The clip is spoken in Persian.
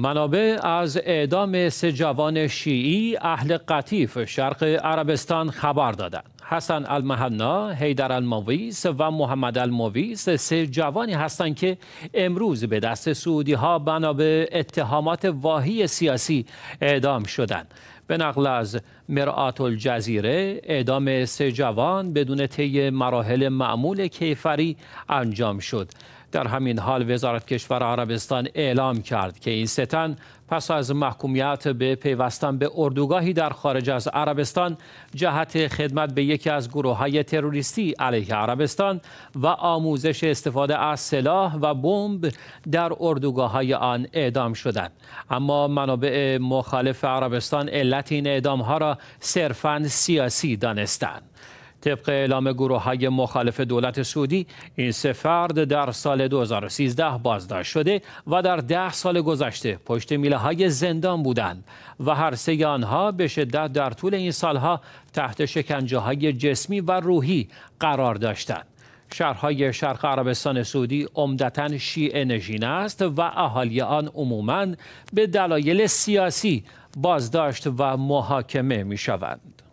منابع از اعدام سه جوان شیعی اهل قطیف شرق عربستان خبر دادند. حسن المهنا، حیدر المویس و محمد المویس سه جوانی هستند که امروز به دست سعودی ها بنا به اتهامات واهی سیاسی اعدام شدند. به نقل از مرآت الجزیره اعدام سه جوان بدون طی مراحل معمول کیفری انجام شد. در همین حال وزارت کشور عربستان اعلام کرد که این ستن پس از محکومیت به پیوستن به اردوگاهی در خارج از عربستان جهت خدمت به یکی از گروه های تروریستی علیه عربستان و آموزش استفاده از سلاح و بمب در اردوگاه های آن اعدام شدند اما منابع مخالف عربستان علت این اعدام ها را صرفا سیاسی دانستند طبق اعلام گروه های مخالف دولت سعودی این سه فرد در سال 2013 بازداشت شده و در ده سال گذشته پشت میله های زندان بودند و هر سه آنها به شدت در طول این سالها تحت شکنجه های جسمی و روحی قرار داشتند شهرهای شرق عربستان سعودی عمدتا شیعه نشین است و اهالی آن عموما به دلایل سیاسی بازداشت و محاکمه می شوند.